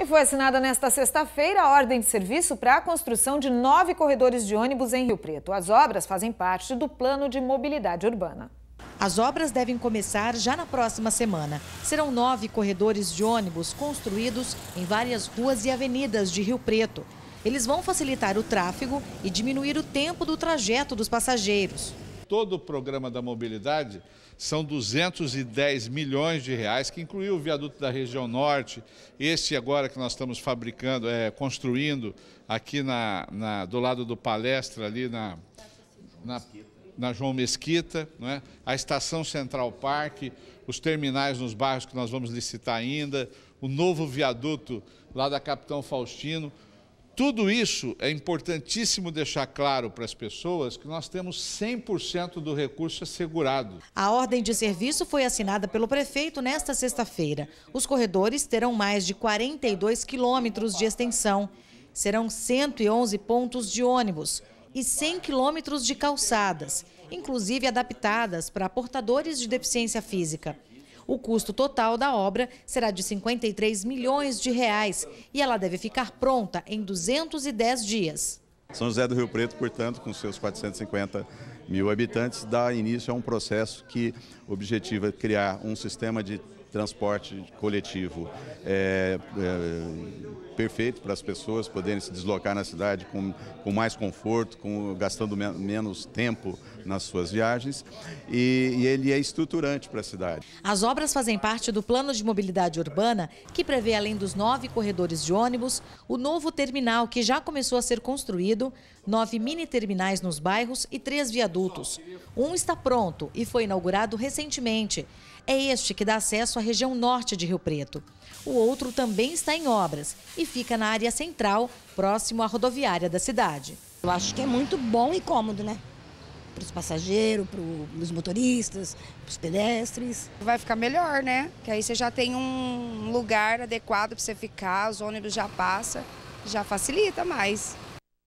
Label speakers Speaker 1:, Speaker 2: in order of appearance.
Speaker 1: E foi assinada nesta sexta-feira a ordem de serviço para a construção de nove corredores de ônibus em Rio Preto. As obras fazem parte do plano de mobilidade urbana. As obras devem começar já na próxima semana. Serão nove corredores de ônibus construídos em várias ruas e avenidas de Rio Preto. Eles vão facilitar o tráfego e diminuir o tempo do trajeto dos passageiros
Speaker 2: todo o programa da mobilidade são 210 milhões de reais, que incluiu o viaduto da região norte, esse agora que nós estamos fabricando, é, construindo aqui na, na, do lado do palestra, ali na, na, na João Mesquita, né? a Estação Central Parque, os terminais nos bairros que nós vamos licitar ainda, o novo viaduto lá da Capitão Faustino tudo isso é importantíssimo deixar claro para as pessoas que nós temos 100% do recurso assegurado.
Speaker 1: A ordem de serviço foi assinada pelo prefeito nesta sexta-feira. Os corredores terão mais de 42 quilômetros de extensão. Serão 111 pontos de ônibus e 100 quilômetros de calçadas, inclusive adaptadas para portadores de deficiência física. O custo total da obra será de 53 milhões de reais e ela deve ficar pronta em 210 dias.
Speaker 3: São José do Rio Preto, portanto, com seus 450 mil habitantes, dá início a um processo que objetiva criar um sistema de transporte coletivo é, é, perfeito para as pessoas poderem se deslocar na cidade com, com mais conforto, com, gastando men menos tempo nas suas viagens e, e ele é estruturante para a cidade.
Speaker 1: As obras fazem parte do plano de mobilidade urbana que prevê, além dos nove corredores de ônibus, o novo terminal que já começou a ser construído, nove mini terminais nos bairros e três viadutos. Um está pronto e foi inaugurado recentemente é este que dá acesso à região norte de Rio Preto. O outro também está em obras e fica na área central, próximo à rodoviária da cidade. Eu acho que é muito bom e cômodo, né? Para os passageiros, para os motoristas, para os pedestres. Vai ficar melhor, né? Que aí você já tem um lugar adequado para você ficar, os ônibus já passam, já facilita mais.